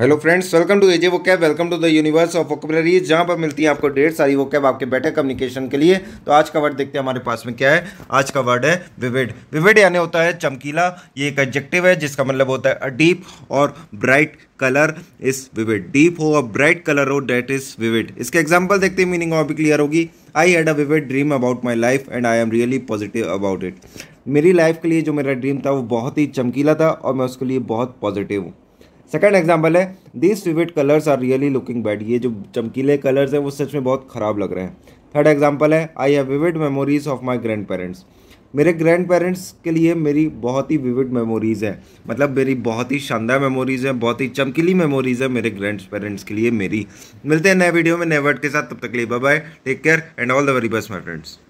hello friends welcome to A J vocab welcome to the universe of vocabularies जहाँ पर मिलती है आपको डेढ़ सारी वो कैब आपके बेटर कम्युनिकेशन के लिए तो आज का वर्ड देखते हैं हमारे पास में क्या है आज का वर्ड है विविड विविड यानी होता है चमकीला ये एक एडजेक्टिव है जिसका मतलब होता है अ डीप और bright colour is vivid deep हो और ब्राइट कलर हो डेट इज विविड इसके एग्जाम्पल देखते हैं मीनिंग और भी क्लियर होगी I had a vivid dream about my life and I am really positive about it मेरी लाइफ के लिए जो मेरा ड्रीम था वो बहुत ही चमकीला था और मैं उसके लिए बहुत पॉजिटिव हूँ सेकेंड एग्जाम्पल है this vivid colours are really looking bad ये जो चमकीले कलर्स हैं वो सच में बहुत ख़राब लग रहे हैं थर्ड एग्जाम्पल है I have vivid memories of my grandparents मेरे ग्रैंड पेरेंट्स के लिए मेरी बहुत ही विविड मेमोरीज़ है मतलब मेरी बहुत ही शानदार मेमोरीज़ है बहुत ही चमकीली मेमोरीज़ है मेरे ग्रैंड पेरेंट्स के लिए मेरी मिलते हैं नए वीडियो में नए वर्ड के साथ तब तक लिए bye bye take care and all the very best my friends